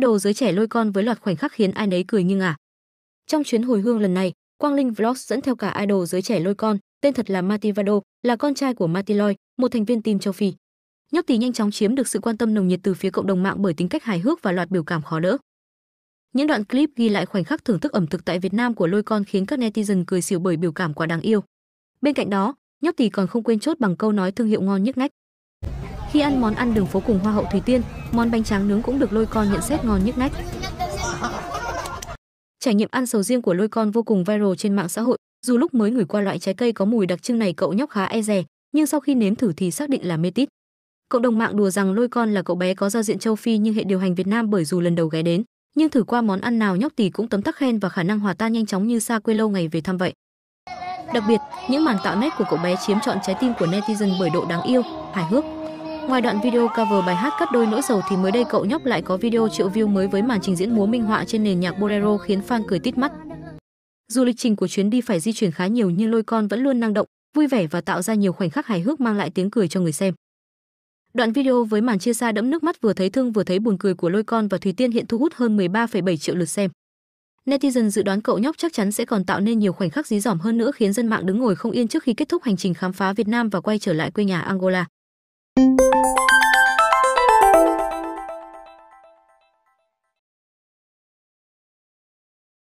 idol giới trẻ lôi con với loạt khoảnh khắc khiến ai nấy cười nghiêng ả. À. Trong chuyến hồi hương lần này, Quang Linh Vlogs dẫn theo cả idol giới trẻ lôi con, tên thật là Mativado, là con trai của Matiloy, một thành viên team châu Phi. Nhóc tí nhanh chóng chiếm được sự quan tâm nồng nhiệt từ phía cộng đồng mạng bởi tính cách hài hước và loạt biểu cảm khó đỡ. Những đoạn clip ghi lại khoảnh khắc thưởng thức ẩm thực tại Việt Nam của lôi con khiến các netizen cười xỉu bởi biểu cảm quá đáng yêu. Bên cạnh đó, nhóc tí còn không quên chốt bằng câu nói thương hiệu ngon nhức nách. Khi ăn món ăn đường phố cùng Hoa hậu Thủy Tiên, món bánh tráng nướng cũng được lôi con nhận xét ngon nhức nách. Trải nghiệm ăn sầu riêng của lôi con vô cùng viral trên mạng xã hội. Dù lúc mới ngửi qua loại trái cây có mùi đặc trưng này cậu nhóc khá e dè, nhưng sau khi nếm thử thì xác định là mê tít. Cộng đồng mạng đùa rằng lôi con là cậu bé có giao diện châu Phi nhưng hệ điều hành Việt Nam bởi dù lần đầu ghé đến, nhưng thử qua món ăn nào nhóc tỷ cũng tấm tắc khen và khả năng hòa tan nhanh chóng như xa quê lâu ngày về thăm vậy. Đặc biệt, những màn tạo nét của cậu bé chiếm trọn trái tim của netizen bởi độ đáng yêu, hài hước, Ngoài đoạn video cover bài hát cắt đôi nỗi sầu thì mới đây cậu nhóc lại có video triệu view mới với màn trình diễn múa minh họa trên nền nhạc bolero khiến fan cười tít mắt. Dù lịch trình của chuyến đi phải di chuyển khá nhiều nhưng lôi con vẫn luôn năng động, vui vẻ và tạo ra nhiều khoảnh khắc hài hước mang lại tiếng cười cho người xem. Đoạn video với màn chia xa đẫm nước mắt vừa thấy thương vừa thấy buồn cười của lôi con và Thùy Tiên hiện thu hút hơn 13,7 triệu lượt xem. Netizen dự đoán cậu nhóc chắc chắn sẽ còn tạo nên nhiều khoảnh khắc dí dỏm hơn nữa khiến dân mạng đứng ngồi không yên trước khi kết thúc hành trình khám phá Việt Nam và quay trở lại quê nhà Angola. Música